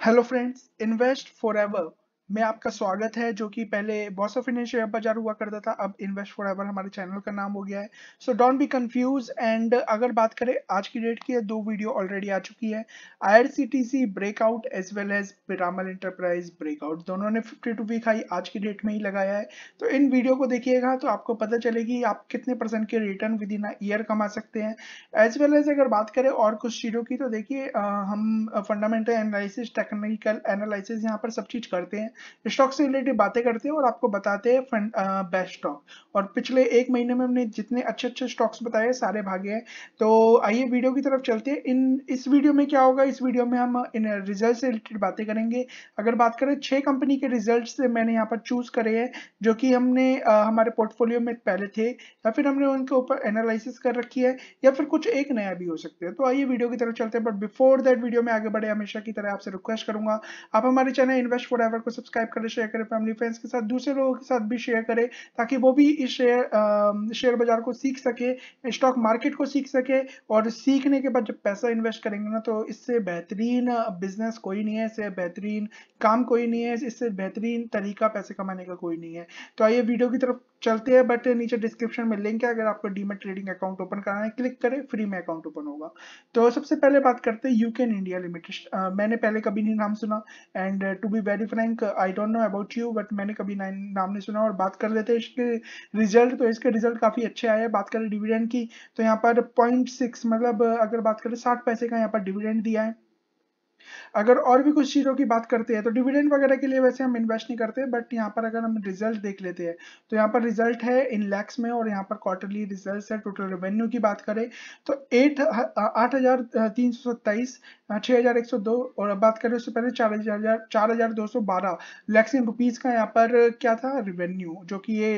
Hello friends, invest forever में आपका स्वागत है जो कि पहले बॉस ऑफ इंडियन शेयर बाजार हुआ करता था अब इन्वेस्ट फॉर एवर हमारे चैनल का नाम हो गया है so don't be confuse and अगर बात करें आज की डेट की दो वीडियो ऑलरेडी आ चुकी है IRCTC breakout as well as Piramal enterprise breakout दोनों ने फिफ्टी टू वीक हाई आज की डेट में ही लगाया है तो इन वीडियो को देखिएगा तो आपको पता चलेगी आप कितने परसेंट के रिटर्न विद इन ईयर कमा सकते हैं एज वेल एज अगर बात करें और कुछ चीज़ों की तो देखिए हम फंडामेंटल एनालिसिस टेक्निकल एनालिसिस यहाँ पर सब चीज़ करते हैं स्टॉक से रिलेटेड बातें करते हैं और आपको बताते हैं फंड बेस्ट स्टॉक और पिछले एक महीने में हमने जितने अच्छे अच्छे स्टॉक्स बताए सारे भागे हैं तो आइए वीडियो की तरफ चलते हैं इन इस वीडियो में क्या होगा इस वीडियो में हम इन रिजल्ट से रिलेटेड बातें करेंगे अगर बात करें छः कंपनी के रिजल्ट से मैंने यहाँ पर चूज करे हैं जो कि हमने आ, हमारे पोर्टफोलियो में पहले थे या फिर हमने उनके ऊपर एनालिसिस कर रखी है या फिर कुछ एक नया भी हो सकता है तो आइए वीडियो की तरफ चलते हैं बट बिफोर दैट वीडियो में आगे बढ़े हमेशा की तरह आपसे रिक्वेस्ट करूंगा आप हमारे चैनल इन्वेस्ट फॉर को सब्सक्राइब सब्सक्राइब करें शेयर करें फैमिली फ्रेंड्स के साथ दूसरे लोगों के साथ भी शेयर करें ताकि वो भी इस शेयर शेयर बाजार को सीख सके स्टॉक मार्केट को सीख सके और सीखने के बाद जब पैसा इन्वेस्ट करेंगे ना तो इससे बेहतरीन बिजनेस कोई नहीं है इससे बेहतरीन काम कोई नहीं है इससे बेहतरीन तरीका पैसे कमाने का कोई नहीं है तो आइए वीडियो की तरफ चलते हैं बट नीचे डिस्क्रिप्शन में लिंक है अगर आपको डीमेट ट्रेडिंग अकाउंट ओपन कराना है क्लिक करें फ्री में अकाउंट ओपन होगा तो सबसे पहले बात करते हैं यूके इंडिया लिमिटेड मैंने पहले कभी नहीं नाम सुना and to be very frank I don't know about you but मैंने कभी ना, नाम नहीं सुना और बात कर लेते हैं इसके रिजल्ट तो इसके रिजल्ट काफ़ी अच्छे आए हैं बात करें डिविडेंड की तो यहाँ पर पॉइंट सिक्स मतलब अगर बात करें साठ पैसे का यहाँ पर डिविडेंड दिया है अगर और भी कुछ चीज़ों की बात करते हैं तो डिविडेंड वगैरह के लिए वैसे हम इन्वेस्ट नहीं करते बट यहाँ पर अगर हम रिजल्ट देख लेते हैं तो यहाँ पर रिजल्ट है इन लैक्स में और यहाँ पर क्वार्टरली रिजल्ट है टोटल रेवेन्यू की बात करें तो एट आठ और बात करें उससे पहले चार हज़ार चार हज़ार इन रुपीज़ का यहाँ पर क्या था रिवेन्यू जो कि ये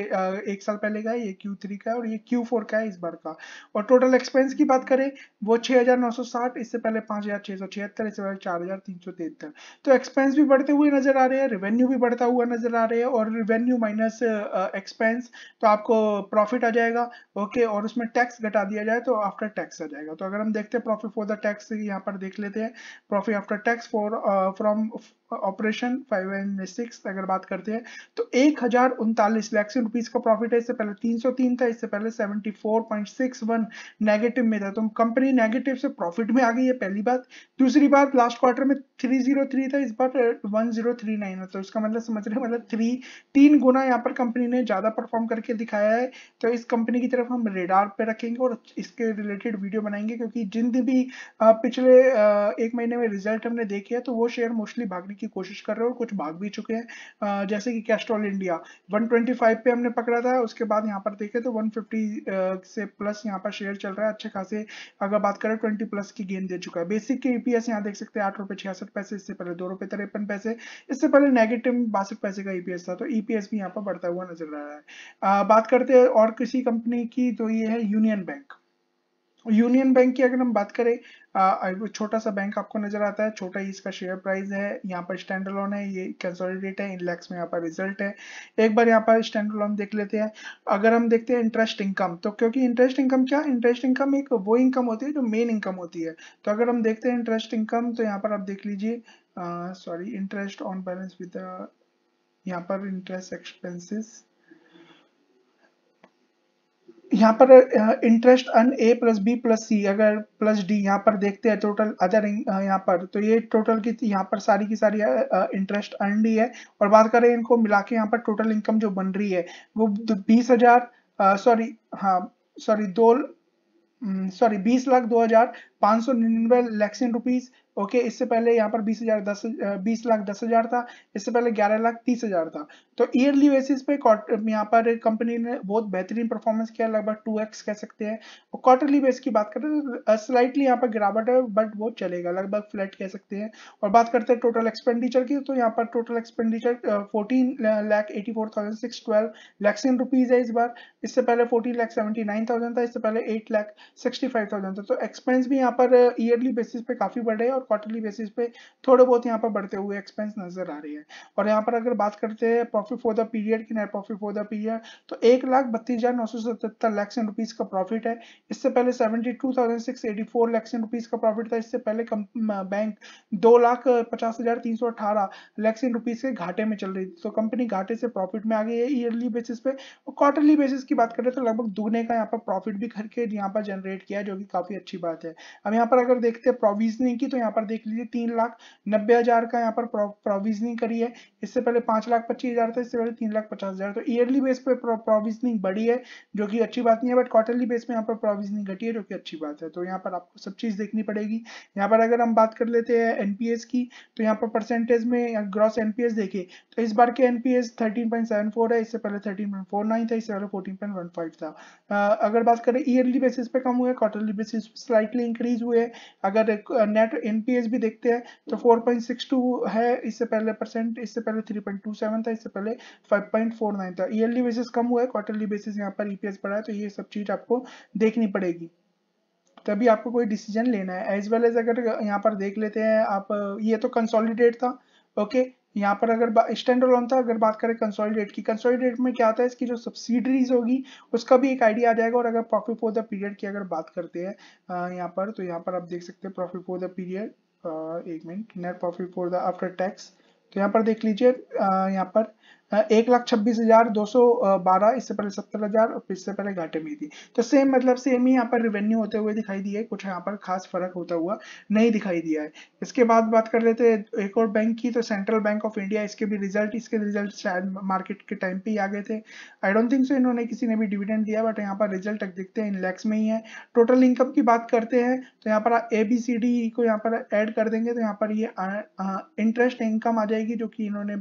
एक साल पहले का है ये क्यू का है और ये क्यू का है इस बार का और टोटल एक्सपेंस की बात करें वो छः इससे पहले पाँच हज़ार छः सौ छिहत्तर इससे पहले चार तो एक्सपेंस भी बढ़ते हुए नजर आ रहे हैं रेवेन्यू भी बढ़ता हुआ नजर आ रहे हैं और रेवेन्यू माइनस एक्सपेंस तो आपको प्रॉफिट आ जाएगा ओके और उसमें टैक्स घटा दिया जाए तो आफ्टर टैक्स आ जाएगा तो अगर हम देखते हैं प्रॉफिट फॉर द टैक्स यहाँ पर देख लेते हैं profit after tax for from operation five and six अगर बात करते हैं तो एक हजार उनतालीस वैक्सीन रुपीज का प्रॉफिट है इससे पहले तीन सौ तीन था इससे पहले seventy four point six one negative में था तो कंपनी नेगेटिव से प्रॉफिट में आ गई है पहली बात दूसरी बात लास्ट क्वार्टर में थ्री था इस बार वन 1039 है तो इसका मतलब समझ रहे हैं मतलब थ्री तीन गुना यहाँ पर कंपनी ने ज्यादा परफॉर्म करके दिखाया है तो इस कंपनी की तरफ हम रेडार पे रखेंगे और इसके रिलेटेड वीडियो बनाएंगे क्योंकि जिन भी पिछले एक महीने में रिजल्ट हमने देखे है तो वो शेयर मोस्टली भागने की कोशिश कर रहे हो कुछ भाग भी चुके हैं जैसे कि कैस्ट्रॉल इंडिया 125 पे हमने पकड़ा था उसके बाद यहाँ पर देखे तो 150 से प्लस यहाँ पर शेयर चल रहा है अच्छे खासे अगर बात करें ट्वेंटी प्लस की गेंद दे चुका है बेसिक के ईपीएस e यहाँ देख सकते हैं आठ रुपए छियासठ पैसे इससे पहले दो रुपए तिरपन पैसे इससे पहले नेगेटिव बासठ पैसे का ईपीएस e था तो ईपीएस e भी यहाँ पर बढ़ता हुआ नजर आ रहा है बात करते हैं और किसी कंपनी की तो ये है यूनियन बैंक यूनियन बैंक की अगर हम बात करें आ, छोटा सा बैंक आपको नजर आता है छोटा ही इसका शेयर प्राइस है यहाँ पर स्टैंड लोन है ये कंसोलिडेट है इन लैक्स में यहाँ पर रिजल्ट है एक बार यहाँ पर स्टैंड लोन देख लेते हैं अगर हम देखते हैं इंटरेस्ट इनकम तो क्योंकि इंटरेस्ट इनकम क्या इंटरेस्ट इनकम एक वो इनकम होती है जो मेन इनकम होती है तो अगर हम देखते हैं इंटरेस्ट इनकम तो यहाँ पर आप देख लीजिए sorry interest on balance with यहाँ पर इंटरेस्ट एक्सपेंसिस यहाँ पर interest on A plus B plus C अगर प्लस डी यहाँ पर देखते हैं टोटल अदर यहाँ पर तो ये टोटल की यहाँ पर सारी की सारी इंटरेस्ट अन डी है और बात करें इनको मिला के यहाँ पर टोटल इनकम जो बन रही है वो बीस हजार सॉरी हाँ सॉरी दो सॉरी बीस लाख दो हजार पाँच सौ निन्यानवे लैक्सिन रुपीज ओके इससे पहले यहाँ पर बीस हजार दस बीस लाख दस हजार था इससे पहले ग्यारह लाख तीस हजार था तो ईयरली बेसिस पे यहाँ पर कंपनी ने बहुत बेहतरीन परफॉर्मेंस किया लगभग टू एक्स कह सकते हैं और क्वार्टरली बेस की बात करें तो स्लाइटली यहाँ पर गिरावट है बट वो चलेगा लगभग फ्लैट कह सकते हैं और बात करते हैं टोटल एक्सपेंडिचर की तो यहाँ पर total expenditure fourteen lakh eighty four thousand six twelve rupees है इस बार इससे पहले fourteen lakh seventy nine thousand था इससे पहले eight lakh sixty five thousand था तो एक्सपेंस भी यहाँ पर ईयरली बेसिस पे काफी बढ़े और और क्वार्टरली बेसिस पे थोड़े बहुत यहाँ पर बढ़ते हुए एक्सपेंस नजर आ रही है और यहाँ पर अगर बात करते हैं प्रॉफिट फॉर द पीरियड की net profit for the period तो एक लाख बत्तीस हजार नौ सौ सतहत्तर लाख से रुपीज का प्रॉफिट है इससे पहले seventy two thousand six eighty four lakh से रुपीज का प्रॉफिट था इससे पहले बैंक दो लाख पचास हजार तीन सौ अठारह लाख से रुपीज के घाटे में चल रही थी तो कंपनी घाटे से प्रॉफिट में आ गई है ईयरली बेसिस पे और क्वार्टरली बेसिस की बात करें तो लगभग दुगने का यहाँ पर प्रॉफिट भी करके यहाँ पर जनरेट किया जो कि काफी अच्छी बात है अब यहाँ पर अगर देखते हैं प्रोविजनिंग की तो यहाँ यहाँ पर देख लीजिए तीन लाख नब्बे हजार का यहाँ पर प्रोविजनिंग करी है इससे पहले पांच लाख पच्चीस हजार था इससे पहले तीन लाख पचास हजार तो ईयरली बेस पे प्रोविजनिंग बढ़ी है जो कि अच्छी बात नहीं है बट क्वार्टरली बेस में यहाँ पर प्रोविजनिंग घटी है जो कि अच्छी बात है तो यहाँ पर आपको सब चीज देखनी पड़ेगी यहाँ पर अगर हम बात कर लेते हैं एनपीएस की तो यहाँ पर परसेंटेज में ग्रॉस एनपीएस देखें तो इस बार के एनपीएस 13.74 है इससे पहले 13.49 था इससे पहले 14.15 था अगर बात करें ईयरली बेसिस पे कम हुए क्वार्टरली बेसिस स्लाइटली इंक्रीज हुए अगर नेट इन एनपीएस भी देखते हैं तो 4.62 है इससे पहले परसेंट इससे पहले 3.27 था इससे पहले 5.49 था ईयरली बेसिस कम हुआ है क्वार्टरली बेसिस यहाँ पर ईपीएस e बढ़ा है तो ये सब चीज आपको देखनी पड़ेगी तभी आपको कोई डिसीजन लेना है एज वेल एज अगर यहाँ पर देख लेते हैं आप ये तो कंसोलिडेट था ओके okay? यहाँ पर अगर स्टैंड लोन था अगर बात करें कंसोलिडेट की कंसोलिडेट में क्या आता है इसकी जो सब्सिडरीज होगी उसका भी एक आइडिया आ जाएगा और अगर प्रॉफिट फॉर द पीरियड की अगर बात करते हैं यहाँ पर तो यहाँ पर आप देख सकते हैं प्रॉफिट फॉर द पीरियड एक minute net profit for the after tax तो यहाँ पर देख लीजिए यहाँ पर एक लाख छब्बीस हजार दो सौ बारह इससे पहले सत्तर हजार और इससे पहले घाटे में थी तो सेम मतलब सेम ही यहाँ पर रेवेन्यू होते हुए दिखाई दिए कुछ यहाँ पर खास फर्क होता हुआ नहीं दिखाई दिया है इसके बाद बात कर लेते हैं एक और बैंक की तो सेंट्रल बैंक ऑफ इंडिया इसके भी रिजल्ट इसके रिजल्ट शायद मार्केट के टाइम पे ही आ गए थे आई डोंट थिंक सो इन्होंने किसी ने भी डिविडेंड दिया बट यहाँ पर रिजल्ट देखते हैं इन लैक्स में ही है टोटल इनकम की बात करते हैं तो यहाँ पर ए बी सी डी को यहाँ पर एड कर देंगे तो यहाँ पर ये इंटरेस्ट इनकम आ जाएगी जो कि इन्होंने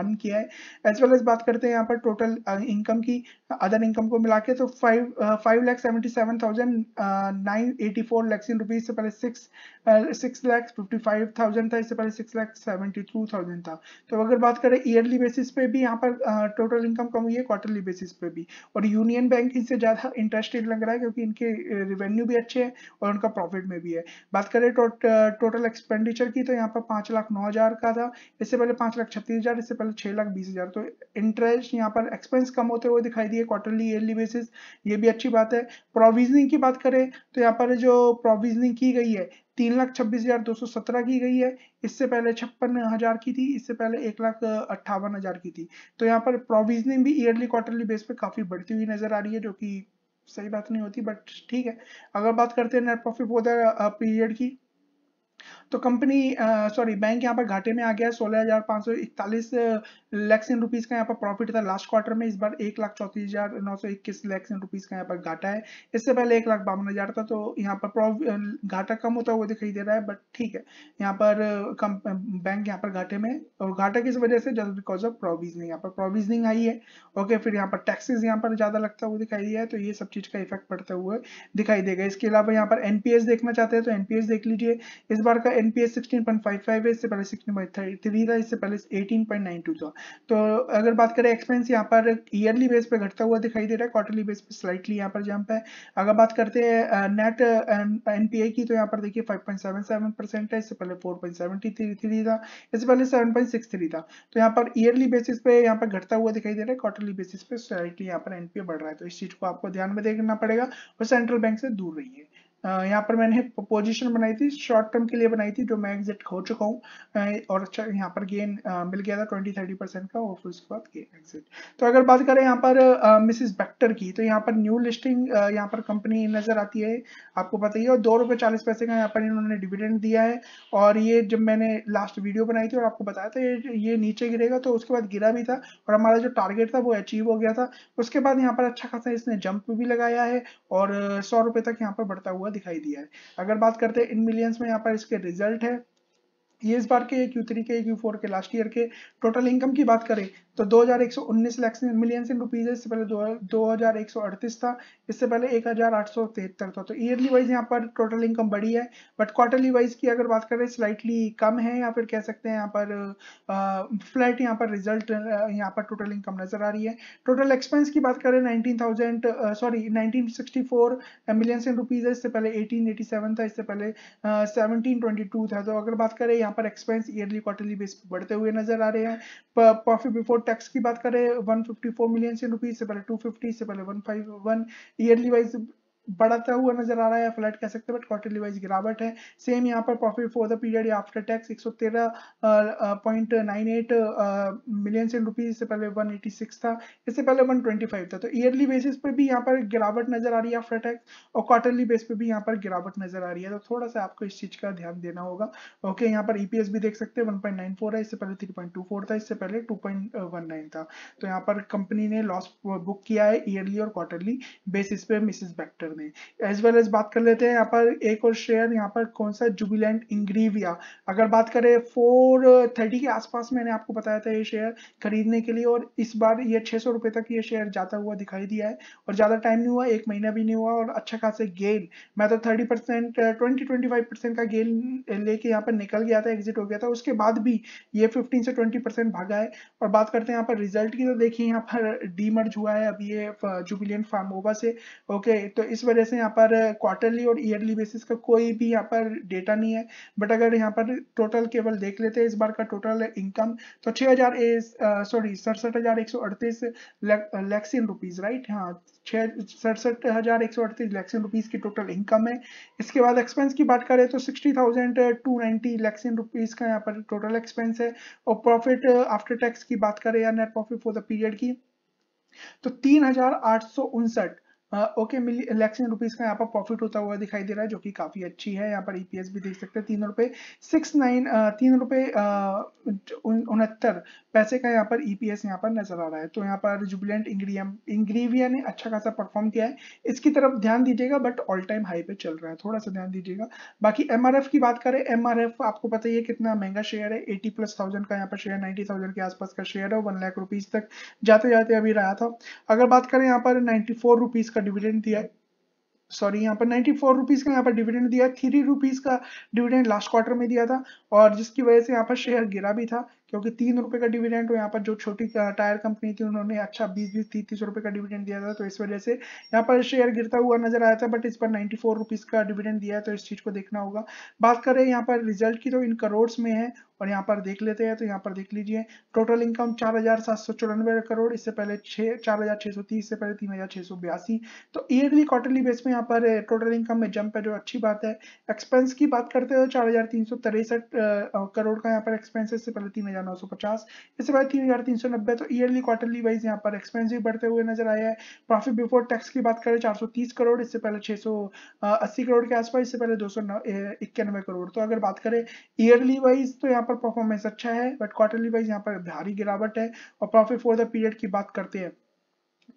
अर्न किया है एज वेल एज बात करते हैं यहाँ पर टोटल इनकम uh, की अदर इनकम को मिला के तो five five lakh seventy seven thousand nine eighty four lakhs in rupees से पहले six six lakh fifty five thousand था इससे पहले six lakh seventy two thousand था तो अगर बात करें ईयरली बेसिस पे भी यहाँ पर टोटल uh, इनकम कम हुई है क्वार्टरली बेसिस पे भी और यूनियन बैंक इससे ज़्यादा इंटरेस्टेड लग रहा है क्योंकि इनके रिवेन्यू uh, भी अच्छे हैं और उनका प्रॉफिट में भी है बात करें टोटल एक्सपेंडिचर uh, की तो यहाँ पर पाँच लाख नौ हज़ार का था इससे पहले पाँच लाख छत्तीस हज़ार इससे पहले छः लाख बीस हज़ार तो इंटरेस्ट यहाँ पर एक्सपेंस कम होते हुए दिखाई दिए क्वार्टरली ईयरली बेसिस ये भी अच्छी बात है प्रोविजनिंग की बात करें तो यहाँ पर जो प्रोविजनिंग की गई है तीन लाख छब्बीस हजार दो सौ सत्रह की गई है इससे पहले छप्पन हजार की थी इससे पहले एक लाख अट्ठावन हजार की थी तो यहाँ पर प्रोविजनिंग भी ईयरली क्वार्टरली बेस पे काफी बढ़ती हुई नजर आ रही है जो कि सही बात नहीं होती बट ठीक है अगर बात करते हैं net profit for the period की तो कंपनी सॉरी बैंक यहाँ पर घाटे में आ गया सोलह हजार पांच सौ इकतालीस लैक्स इन रुपीज का यहाँ पर प्रॉफिट था लास्ट क्वार्टर में इस बार एक लाख चौतीस हजार नौ सौ इक्कीस लैक्स इन रुपीज का यहाँ पर घाटा है इससे पहले एक लाख बावन हजार था तो यहाँ पर घाटा कम होता हुआ दिखाई दे रहा है बट ठीक है यहाँ पर कम बैंक यहाँ पर घाटे में और घाटा किस वजह से जस्ट बिकॉज ऑफ प्रोविजनिंग यहाँ पर प्रोविजनिंग आई है ओके फिर यहाँ पर टैक्सेस यहाँ पर ज्यादा लगता हुआ दिखाई दिया है तो ये सब चीज का इफेक्ट पड़ता हुआ दिखाई देगा इसके अलावा यहाँ पर एनपीएस देखना चाहते हैं तो एनपीएस देख लीजिए इस बार का NPS sixteen point five five है इससे पहले सिक्सटीन पॉइंट थ्री था इससे पहले एटीन पॉइंट नाइन टू था तो अगर बात करें एक्सपेंस यहाँ पर ईयरली बेस पे घटता हुआ दिखाई दे रहा है क्वार्टरली बेस पे स्लाइटली यहाँ पर जंप है अगर बात करते हैं नेट एनपीआई की तो यहाँ पर देखिए 5.77 परसेंट है इससे पहले 4.73 था इससे पहले 7.63 था तो यहाँ पर ईयरली बेसिस पे यहाँ पर घटता हुआ दिखाई दे रहा है क्वार्टरली बेसिस पे स्लाइटली यहाँ पर एनपीए बढ़ रहा है तो इस चीज को आपको ध्यान में देखना पड़ेगा और सेंट्रल बैंक से दूर रहिए यहाँ पर मैंने पोजीशन बनाई थी शॉर्ट टर्म के लिए बनाई थी जो मैं एग्जिट हो चुका हूँ और अच्छा यहाँ पर गेन मिल गया था ट्वेंटी थर्टी परसेंट का और फिर उसके बाद गेन एग्जिट तो अगर बात करें यहाँ पर मिसिस बैक्टर की तो यहाँ पर न्यू लिस्टिंग यहाँ पर कंपनी नजर आती है आपको पता ही और दो रुपये चालीस पैसे का यहाँ पर इन्होंने डिविडेंड दिया है और ये जब मैंने लास्ट वीडियो बनाई थी और आपको बताया था ये ये नीचे गिरेगा तो उसके बाद गिरा भी था और हमारा जो टारगेट था वो अचीव हो गया था उसके बाद यहाँ पर अच्छा खासा इसने जंप भी लगाया है और सौ रुपये तक यहाँ पर बढ़ता हुआ दिखाई दिया है अगर बात करते हैं इन मिलियंस में यहाँ पर इसके रिजल्ट है ये इस बार के क्यू थ्री के क्यू फोर के लास्ट ईयर के टोटल इनकम की बात करें तो 2119 लाख मिलियन इन रुपीज है इससे पहले दो हजार एक सौ अड़तीस था इससे पहले एक हजार आठ सौ तिहत्तर था तो ईयरली वाइज यहाँ पर टोटल इनकम बढ़ी है बट क्वार्टरली वाइज की अगर बात करें स्लाइटली कम है या फिर कह सकते हैं यहाँ पर फ्लैट यहाँ पर रिजल्ट यहाँ पर टोटल इनकम नजर आ रही है टोटल एक्सपेंस की बात करें nineteen thousand sorry nineteen million in rupees है इससे पहले एटीन था इससे पहले सेवनटीन था तो अगर बात करें यहाँ पर एक्सपेंस ईयरली क्वार्टरली बेस बढ़ते हुए नजर आ रहे हैं प्रॉफिट बिफोर टैक्स की बात करें 154 मिलियन से रुपीज से पहले 250 से पहले 151 ईयरली वाइज बढ़ता हुआ नजर आ रहा है फ्लैट कह सकते हैं बट क्वार्टरली वाइज गिरावट है सेम यहाँ पर profit for the period after tax 113.98 million से रुपीज इससे पहले 186 था इससे पहले 125 था तो ईयरली बेसिस पर भी यहाँ पर गिरावट नजर आ रही है आफ्टर टैक्स और क्वार्टरली बेस पर भी यहाँ पर गिरावट नजर आ रही है तो थोड़ा सा आपको इस चीज का ध्यान देना होगा ओके यहाँ पर ईपीएस e भी देख सकते हैं वन है इससे पहले थ्री था इससे पहले टू था तो यहाँ पर कंपनी ने लॉस बुक किया है ईयरली और क्वार्टरली बेसिस पे मिसेस बैक्टर शेयर में एज वेल एज बात कर लेते हैं यहाँ पर एक और शेयर यहाँ पर कौन सा जुबिलेंट इंग्रीविया अगर बात करें फोर थर्टी के आसपास मैंने आपको बताया था ये शेयर खरीदने के लिए और इस बार ये छह सौ रुपए तक ये शेयर जाता हुआ दिखाई दिया है और ज़्यादा टाइम नहीं हुआ एक महीना भी नहीं हुआ और अच्छा खासा गेन मैं तो थर्टी परसेंट ट्वेंटी का गेन लेके यहाँ पर निकल गया था एग्जिट हो गया था उसके बाद भी ये फिफ्टीन से ट्वेंटी भागा है और बात करते हैं यहाँ पर रिजल्ट की तो देखिए यहाँ पर डीमर्ज हुआ है अब ये जुबिलियन फार्मोबा से ओके तो इस वजह से यहाँ पर क्वार्टरली और ईयरली बेसिस का कोई भी यहाँ पर डेटा नहीं है बट अगर यहाँ पर टोटल केवल देख लेते हैं इस बार का टोटल इनकम तो छः हजार ए सॉरी सड़सठ हजार एक सौ अड़तीस लैक्सिन रुपीज राइट हाँ छः सड़सठ हजार एक सौ अड़तीस लैक्सिन रुपीज की टोटल इनकम है इसके बाद एक्सपेंस की बात करें तो सिक्सटी थाउजेंड टू नाइन्टी लैक्सिन रुपीज का यहाँ पर टोटल एक्सपेंस है और प्रॉफिट आफ्टर टैक्स की बात करें या net profit for the period की तो तीन हजार आठ सौ उनसठ ओके मिलियन लैक्सिन रुपीज का यहाँ पर प्रॉफिट होता हुआ दिखाई दे रहा है जो कि काफी अच्छी है यहाँ पर ईपीएस e भी देख सकते हैं तीन रुपए सिक्स नाइन तीन रुपए उनहत्तर पैसे का यहाँ पर ईपीएस e यहाँ पर नजर आ रहा है तो यहाँ पर जुबिलेंट इंग्रीवियम इंग्रीविया ने अच्छा खासा परफॉर्म किया है इसकी तरफ ध्यान दीजिएगा बट ऑल टाइम हाई पे चल रहा है थोड़ा सा ध्यान दीजिएगा बाकी एम की बात करें एम आपको पता ही है कितना महंगा शेयर है एटी प्लस थाउजेंड का यहाँ पर शेयर नाइनटी थाउजेंड के आसपास का शेयर है वन लाख रुपीज तक जाते जाते अभी रहा था अगर बात करें यहाँ पर नाइनटी फोर रुपीज का डिविडेंड दिया है सॉरी यहाँ पर नाइन्टी फोर रुपीज का यहाँ पर डिविडेंड दिया थ्री रुपीज का डिविडेंड लास्ट क्वार्टर में दिया था और जिसकी वजह से यहाँ पर शेयर गिरा भी था क्योंकि तीन रुपए का डिविडेंड यहाँ पर जो छोटी टायर कंपनी थी उन्होंने अच्छा बीस बीस तीस तीस रुपए का डिविडेंड दिया था तो इस वजह से यहाँ पर शेयर गिरता हुआ नजर आया था बट इस पर नाइन्टी फोर रुपीज का डिविडेंड दिया है तो इस चीज को देखना होगा बात करें यहाँ पर रिजल्ट की तो इन करोड़ में है और यहाँ पर देख लेते हैं तो यहाँ पर देख लीजिए टोटल इनकम चार हजार करोड़ इससे पहले छह चार हजार पहले तीन हजार छः सौ बयासी तो ईयरली क्वार्टरली बेस में यहाँ पर टोटल इनकम में जंप है जो अच्छी बात है एक्सपेंस की बात करते हो तो चार हजार तीन सौ करोड़ का यहाँ पर एक्सपेंस इससे पहले तीन नौ इसके बाद तीन हजार तीन सौ नब्बे तो ईयरली क्वार्टरली वाइज यहाँ पर एक्सपेंसिव बढ़ते हुए नजर आया है प्रॉफिट बिफोर टैक्स की बात करें चार सौ तीस करोड़ इससे पहले छह सौ अस्सी करोड़ के आसपास इससे पहले दो सौ इक्यानवे करोड़ तो अगर बात करें ईयरली वाइज तो यहाँ पर परफॉर्मेंस अच्छा है बट क्वार्टरली वाइज यहाँ पर भारी गिरावट है और प्रॉफिट फॉर द पीरियड की बात करते हैं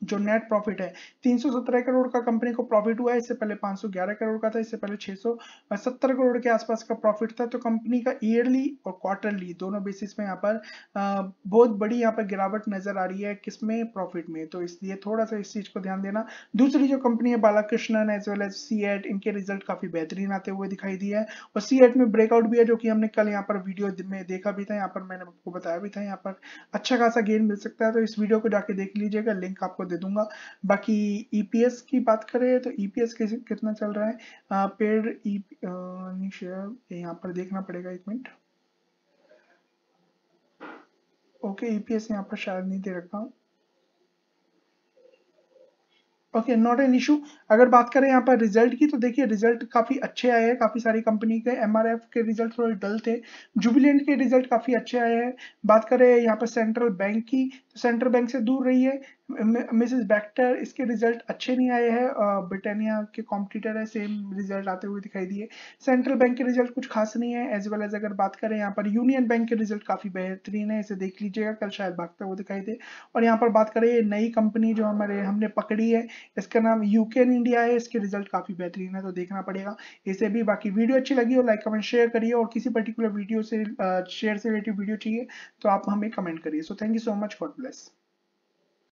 जो नेट प्रॉफिट है 317 करोड़ का कंपनी को प्रॉफिट हुआ है इससे पहले 511 करोड़ का था इससे पहले 670 करोड़ के आसपास का प्रॉफिट था तो कंपनी का ईयरली और क्वार्टरली दोनों बेसिस में यहाँ पर बहुत बड़ी यहाँ पर गिरावट नजर आ रही है किसमें प्रॉफिट में तो इसलिए थोड़ा सा इस चीज को ध्यान देना दूसरी जो कंपनी है Balakrishnan as well as C इनके रिजल्ट काफी बेहतरीन आते हुए दिखाई दिए है और सी में ब्रेकआउट भी है जो कि हमने कल यहाँ पर वीडियो में देखा भी था यहाँ पर मैंने आपको बताया भी था यहाँ पर अच्छा खासा गेन मिल सकता है तो इस वीडियो को जाके देख लीजिएगा लिंक आपको दे दूंगा बाकी ईपीएस e की बात करें तो ईपीएस e कितना चल रहा है पेड़ e, यहाँ पर देखना पड़ेगा एक मिनट ओके ईपीएस यहाँ पर शायद नहीं दे रखा ओके नॉट एन इशू अगर बात करें यहाँ पर रिजल्ट की तो देखिए रिजल्ट काफ़ी अच्छे आए हैं काफ़ी सारी कंपनी के एमआरएफ के रिजल्ट थोड़े डल थे जुबिलेंट के रिजल्ट काफ़ी अच्छे आए हैं बात करें यहाँ पर सेंट्रल बैंक की तो सेंट्रल बैंक से दूर रही है मिसेस बैक्टर इसके रिजल्ट अच्छे नहीं आए हैं ब्रिटानिया के कॉम्पिटिटर है सेम रिजल्ट आते हुए दिखाई दिए सेंट्रल बैंक के रिजल्ट कुछ खास नहीं है एज वेल एज अगर बात करें यहाँ पर यूनियन बैंक के रिजल्ट काफ़ी बेहतरीन है इसे देख लीजिएगा कल शायद भागते हुए दिखाई दे और यहाँ पर बात करें नई कंपनी जो हमारे हमने पकड़ी है इसका नाम एन इंडिया है इसके रिजल्ट काफ़ी बेहतरीन है तो देखना पड़ेगा इसे भी बाकी वीडियो अच्छी लगी हो लाइक कमेंट शेयर करिए और किसी पर्टिकुलर वीडियो से शेयर से रिलेटिव वीडियो चाहिए तो आप हमें कमेंट करिए so thank you so much God bless